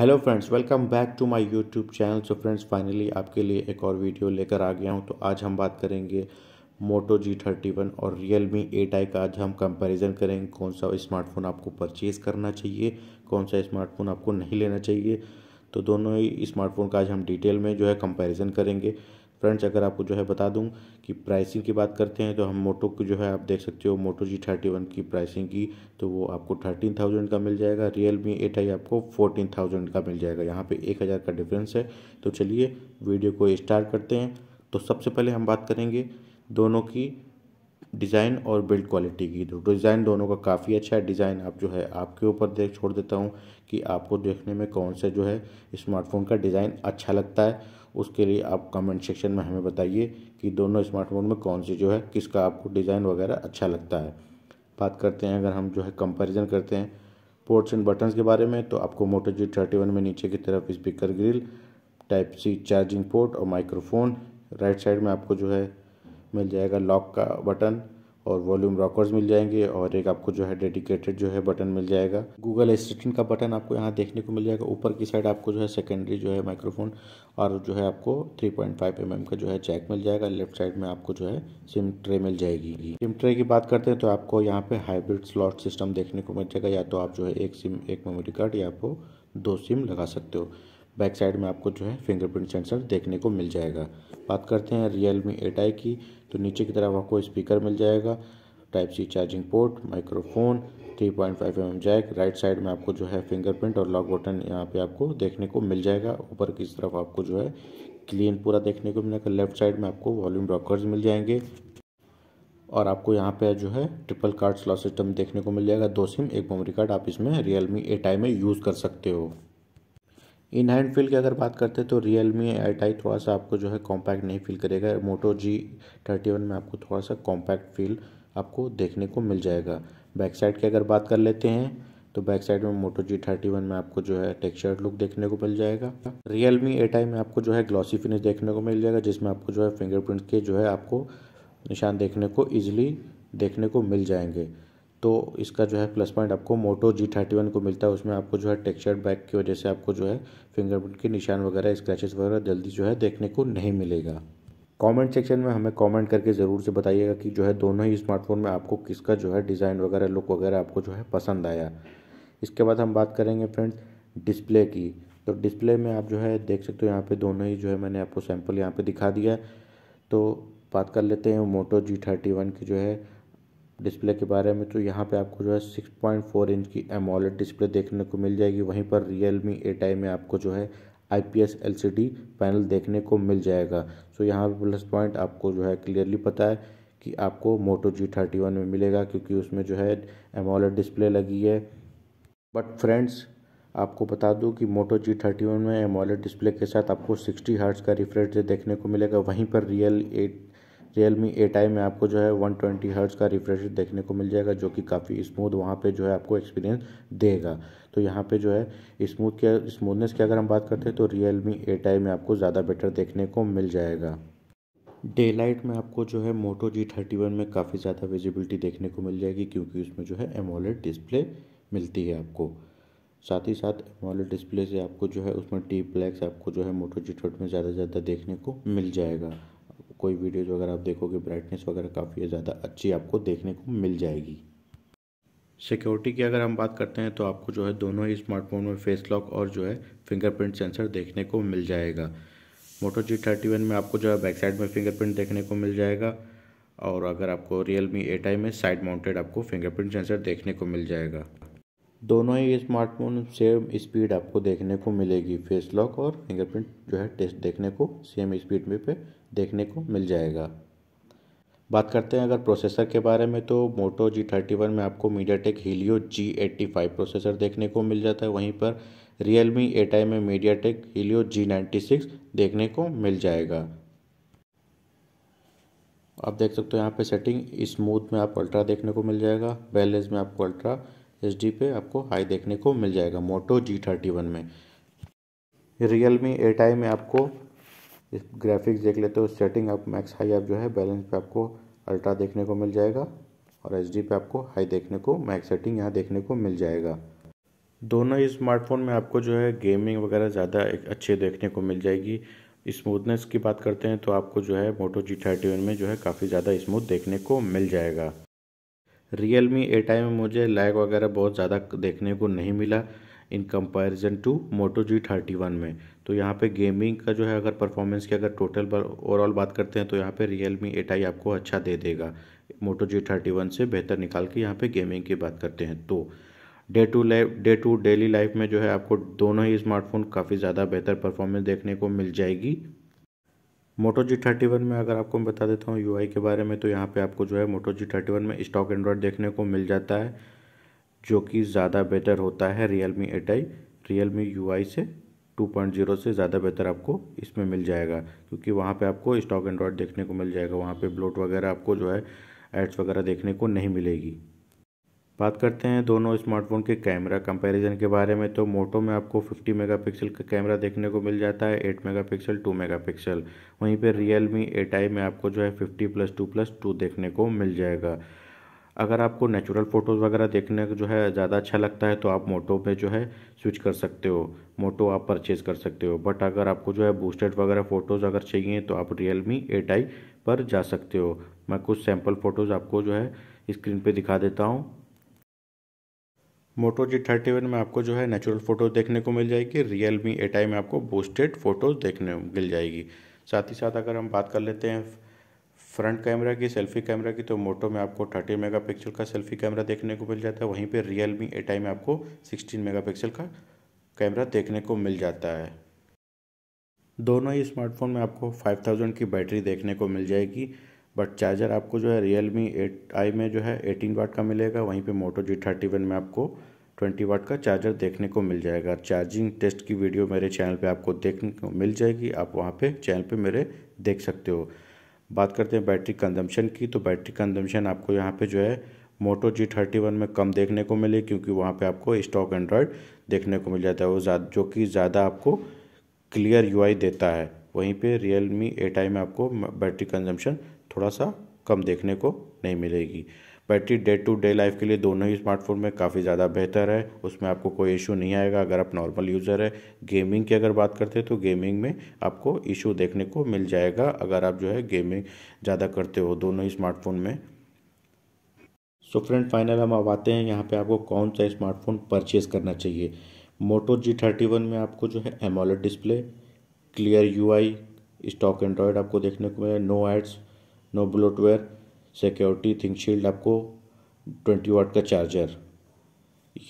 hello friends welcome back to my YouTube channel so friends finally आपके लिए एक और वीडियो लेकर आ गया हूं तो आज हम बात करेंगे मोटो जी थर्टी वन और रियल मी एट आई का आज हम कंपैरिजन करेंगे कौन सा स्मार्टफोन आपको परचेज़ करना चाहिए कौन सा स्मार्टफोन आपको नहीं लेना चाहिए तो दोनों ही स्मार्टफोन का आज हम डिटेल में जो है कंपेरिज़न करेंगे फ्रेंड्स अगर आपको जो है बता दूं कि प्राइसिंग की बात करते हैं तो हम मोटो की जो है आप देख सकते हो मोटो जी थर्टी वन की प्राइसिंग की तो वो आपको थर्टीन थाउजेंड का मिल जाएगा रियल मी एट आई आपको फोर्टीन थाउजेंड का मिल जाएगा यहाँ पे एक हज़ार का डिफरेंस है तो चलिए वीडियो को स्टार्ट करते हैं तो सबसे पहले हम बात करेंगे दोनों की डिज़ाइन और बिल्ड क्वालिटी की डिज़ाइन तो दोनों का काफ़ी अच्छा है डिज़ाइन आप जो है आपके ऊपर देख छोड़ देता हूँ कि आपको देखने में कौन सा जो है स्मार्टफोन का डिज़ाइन अच्छा लगता है उसके लिए आप कमेंट सेक्शन में हमें बताइए कि दोनों स्मार्टफोन में कौन सी जो है किसका आपको डिज़ाइन वगैरह अच्छा लगता है बात करते हैं अगर हम जो है कंपैरिजन करते हैं पोर्ट्स एंड बटन्स के बारे में तो आपको मोटो जी थर्टी वन में नीचे की तरफ speaker grill type C charging port और माइक्रोफोन राइट साइड में आपको जो है मिल जाएगा लॉक का बटन और वॉल्यूम रॉकर्स मिल जाएंगे और एक आपको जो है डेडिकेटेड जो है बटन मिल जाएगा गूगल असिस्टेंट का बटन आपको यहाँ देखने को मिल जाएगा ऊपर की साइड आपको जो है सेकेंडरी जो है माइक्रोफोन और जो है आपको 3.5 पॉइंट mm का जो है जैक मिल जाएगा लेफ्ट साइड में आपको जो है सिम ट्रे मिल जाएगी सिम ट्रे की बात करते हैं तो आपको यहाँ पे हाइब्रिड स्लॉट सिस्टम देखने को मिल जाएगा या तो आप जो है एक सिम एक मेमोरी कार्ड या आपको दो सिम लगा सकते हो बैक साइड में आपको जो है फिंगरप्रिंट सेंसर देखने को मिल जाएगा बात करते हैं रियल मी एट आई की तो नीचे की तरफ आपको स्पीकर मिल जाएगा type C charging port microphone 3.5 point mm jack right side में आपको जो है फिंगरप्रिंट और लॉक बटन यहाँ पे आपको देखने को मिल जाएगा ऊपर की तरफ आपको जो है क्लीन पूरा देखने को मिलेगा लेफ्ट साइड में आपको वॉल्यूम रॉकर्स मिल जाएंगे और आपको यहाँ पे जो है ट्रिपल कार्ड स्लॉट सिस्टम देखने को मिल जाएगा दो सिम एक मेमोरी कार्ड आप इसमें रियल मी में यूज़ कर सकते हो इन हैंड फील की अगर बात करते हैं तो रियल मी एट आई थोड़ा सा आपको जो है कॉम्पैक्ट नहीं फील करेगा मोटो जी थर्टी वन में आपको थोड़ा सा कॉम्पैक्ट फील आपको देखने को मिल जाएगा बैक साइड की अगर बात कर लेते हैं तो बैक साइड में मोटो जी थर्टी वन में आपको जो है टेक्सचर लुक देखने को मिल जाएगा रियल मी एट आई में आपको जो है ग्लॉसी फिनिश देखने को मिल जाएगा जिसमें आपको जो है फिंगरप्रिंट के जो है आपको निशान देखने को ईजिली देखने को मिल जाएंगे तो इसका जो है प्लस पॉइंट आपको मोटो जी थर्टी वन को मिलता है उसमें आपको जो है टेक्सचर्ड बैग की वजह से आपको जो है फिंगरप्रिंट के निशान वगैरह स्क्रैचेस वगैरह जल्दी जो है देखने को नहीं मिलेगा कमेंट सेक्शन में हमें कमेंट करके ज़रूर से बताइएगा कि जो है दोनों ही स्मार्टफोन में आपको किसका जो है डिज़ाइन वगैरह लुक वगैरह आपको जो है पसंद आया इसके बाद हम बात करेंगे फ्रेंड्स डिस्प्ले की तो डिस्प्ले में आप जो है देख सकते हो यहाँ पर दोनों ही जो है मैंने आपको सैम्पल यहाँ पर दिखा दिया तो बात कर लेते हैं मोटो जी थर्टी वन की जो है डिस्प्ले के बारे में तो यहाँ पे आपको जो है 6.4 इंच की एमोलेड डिस्प्ले देखने को मिल जाएगी वहीं पर रियल मी एट में आपको जो है I P S L C D panel देखने को मिल जाएगा सो यहाँ पे प्लस पॉइंट आपको जो है क्लियरली पता है कि आपको मोटो जी थर्टी वन में मिलेगा क्योंकि उसमें जो है एमोलेड डिस्प्ले लगी है बट फ्रेंड्स आपको बता दूं कि मोटो जी थर्टी वन में एमोलेड डिस्प्ले के साथ आपको सिक्सटी हर्ट्स का रिफ्रेश देखने को मिलेगा वहीं पर real eight Realme eight i में आपको जो है वन ट्वेंटी हर्ट्स का रिफ्रेश देखने को मिल जाएगा जो कि काफ़ी स्मूथ वहाँ पे जो है आपको एक्सपीरियंस देगा तो यहाँ पे जो है स्मूथ क्या स्मूथनेस की अगर हम बात करते हैं तो रियल मी एट आई में आपको ज़्यादा बेटर देखने को मिल जाएगा डे लाइट में आपको जो है मोटो जी थर्टी वन में काफ़ी ज़्यादा विजिबिलिटी देखने को मिल जाएगी क्योंकि उसमें जो है एमोलेड डिस्प्ले मिलती है आपको साथ ही साथ एमोलेड डिस्प्ले से आपको जो है उसमें टी ब्लैक्स आपको जो है मोटो जी थर्टी में ज़्यादा से ज़्यादा देखने को मिल जाएगा कोई वीडियोज़ वगैरह आप देखोगे ब्राइटनेस वगैरह काफ़ी ज़्यादा अच्छी आपको देखने को मिल जाएगी सिक्योरिटी की अगर हम बात करते हैं तो आपको जो है दोनों ही स्मार्टफोन में फेस लॉक और जो है फिंगरप्रिंट सेंसर देखने को मिल जाएगा मोटो जी थर्टी वन में आपको जो है बैक साइड में फिंगरप्रिंट देखने को मिल जाएगा और अगर आपको रियल मी एट आई में साइड माउंटेड आपको फिंगरप्रिंट सेंसर देखने को मिल जाएगा दोनों ही स्मार्टफोन सेम स्पीड आपको देखने को मिलेगी फेस लॉक और फिंगरप्रिंट जो है टेस्ट देखने को सेम स्पीड में पे देखने को मिल जाएगा बात करते हैं अगर प्रोसेसर के बारे में तो मोटो जी थर्टी वन में आपको MediaTek Helio G eighty five processor देखने को मिल जाता है वहीं पर रियल मी एट आई में MediaTek Helio G ninety six देखने को मिल जाएगा आप देख सकते हो यहाँ पे सेटिंग स्मूथ में आप अल्ट्रा देखने को मिल जाएगा बैलेंस में आपको अल्ट्रा एच डी पे आपको हाई देखने को मिल जाएगा मोटो जी थर्टी वन में रियल मी एट आई में आपको इस ग्राफिक्स देख लेते हो सेटिंग आप मैक्स हाई आप जो है बैलेंस पे आपको अल्ट्रा देखने को मिल जाएगा और एच पे आपको हाई देखने को मैक्स सेटिंग यहाँ देखने को मिल जाएगा दोनों ही स्मार्टफोन में आपको जो है गेमिंग वगैरह ज़्यादा अच्छे देखने को मिल जाएगी स्मूथनेस की बात करते हैं तो आपको जो है मोटो जी थर्टी में जो है काफ़ी ज़्यादा स्मूथ देखने को मिल जाएगा रियल मी एट में मुझे लैग वगैरह बहुत ज़्यादा देखने को नहीं मिला in comparison to Moto G thirty one में तो यहाँ पे गेमिंग का जो है अगर परफॉर्मेंस की अगर टोटल ओवरऑल बात करते हैं तो यहाँ पे रियल मी एट आई आपको अच्छा दे देगा मोटो जी थर्टी वन से बेहतर निकाल के यहाँ पे गेमिंग की बात करते हैं तो day to life day to daily life में जो है आपको दोनों ही स्मार्टफोन काफ़ी ज़्यादा बेहतर परफॉर्मेंस देखने को मिल जाएगी मोटो जी थर्टी वन में अगर आपको मैं बता देता हूँ यू के बारे में तो यहाँ पे आपको जो है मोटो जी थर्टी वन में स्टॉक एंड्रॉयड देखने को मिल जाता है जो कि ज़्यादा बेटर होता है Realme eight i Realme U I से 2.0 से ज़्यादा बेहतर आपको इसमें मिल जाएगा क्योंकि वहाँ पे आपको स्टॉक एंड्रॉयड देखने को मिल जाएगा वहाँ पे ब्लोट वगैरह आपको जो है एड्स वगैरह देखने को नहीं मिलेगी बात करते हैं दोनों स्मार्टफोन के कैमरा कंपैरिजन के बारे में तो मोटो में आपको 50 मेगापिक्सल का कैमरा देखने को मिल जाता है 8 मेगापिक्सल 2 मेगापिक्सल वहीं पर रियल मी एट आई में आपको जो है 50 प्लस टू प्लस टू देखने को मिल जाएगा अगर आपको नेचुरल फ़ोटोज़ वगैरह देखने का जो है ज़्यादा अच्छा लगता है तो आप मोटो पे जो है स्विच कर सकते हो मोटो आप परचेज़ कर सकते हो बट अगर आपको जो है बूस्टेड वगैरह फ़ोटोज़ अगर चाहिए तो आप रियल मी एट आई पर जा सकते हो मैं कुछ सैम्पल फ़ोटोज़ आपको जो है स्क्रीन पर दिखा देता हूँ मोटो जी थर्टी वन में आपको जो है नेचुरल फ़ोटोज़ देखने को मिल जाएगी रियल मी एट आई में आपको बूस्टेड फ़ोटोज़ देखने मिल जाएगी साथ ही साथ अगर हम बात कर लेते हैं फ्रंट कैमरा की सेल्फी कैमरा की तो मोटो में आपको 30 मेगापिक्सल का सेल्फी कैमरा देखने को मिल जाता है वहीं पर रियल मी एट में आपको 16 मेगापिक्सल का कैमरा देखने को मिल जाता है दोनों ही स्मार्टफोन में आपको 5000 की बैटरी देखने को मिल जाएगी बट चार्जर आपको जो है रियल मी एट आई में जो है एटीन वाट का मिलेगा वहीं पर मोटो जी थर्टी वन में आपको ट्वेंटी वाट का चार्जर देखने को मिल जाएगा चार्जिंग टेस्ट की वीडियो मेरे चैनल पे आपको देखने को मिल जाएगी आप वहाँ पे चैनल पे मेरे देख सकते हो बात करते हैं बैटरी कंजम्पशन की तो बैटरी कंजम्पशन आपको यहाँ पे जो है मोटो जी थर्टी वन में कम देखने को मिले क्योंकि वहाँ पे आपको स्टॉक एंड्रॉयड देखने को मिल जाता है वो जो कि ज़्यादा आपको क्लियर यू देता है वहीं पे रियल मी एट आई में आपको बैटरी कंजम्पशन थोड़ा सा कम देखने को नहीं मिलेगी battery day to day life के लिए दोनों ही स्मार्टफोन में काफ़ी ज़्यादा बेहतर है उसमें आपको कोई इशू नहीं आएगा अगर आप नॉर्मल यूज़र है गेमिंग की अगर बात करते हैं तो गेमिंग में आपको इशू देखने को मिल जाएगा अगर आप जो है गेमिंग ज़्यादा करते हो दोनों ही स्मार्टफोन में सो फ्रेंड फाइनल हम अब आते हैं यहाँ पे आपको कौन सा स्मार्टफोन परचेज़ करना चाहिए मोटो जी थर्टी वन में आपको जो है AMOLED display clear U I stock Android आपको देखने को मिला no ads no bloatware security ThinkShield आपको ट्वेंटी वाट का चार्जर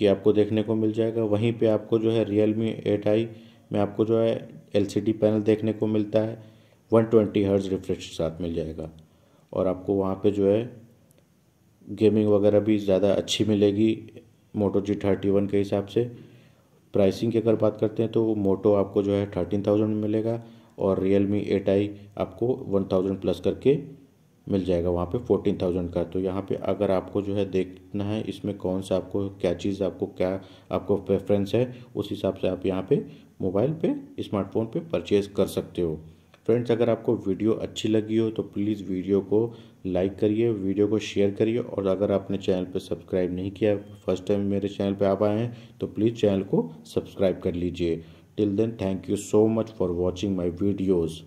ये आपको देखने को मिल जाएगा वहीं पे आपको जो है रियल मी एट आई में आपको जो है एल पैनल देखने को मिलता है वन ट्वेंटी हर्ज रिफ्रेश के साथ मिल जाएगा और आपको वहाँ पे जो है गेमिंग वगैरह भी ज़्यादा अच्छी मिलेगी मोटो जी थर्टी वन के हिसाब से प्राइसिंग की अगर बात करते हैं तो मोटो आपको जो है थर्टीन थाउजेंड मिलेगा और रियल मी एट आई आपको वन थाउजेंड प्लस करके मिल जाएगा वहाँ पे फोर्टीन थाउजेंड का तो यहाँ पे अगर आपको जो है देखना है इसमें कौन सा आपको क्या चीज़ आपको क्या आपको प्रेफरेंस है उस हिसाब से आप यहाँ पे मोबाइल पे स्मार्टफोन पे परचेज़ कर सकते हो फ्रेंड्स अगर आपको वीडियो अच्छी लगी हो तो प्लीज़ वीडियो को लाइक करिए वीडियो को शेयर करिए और अगर आपने चैनल पर सब्सक्राइब नहीं किया फर्स्ट टाइम मेरे चैनल पर आप आए हैं तो प्लीज़ चैनल को सब्सक्राइब कर लीजिए till then thank you so much for watching my videos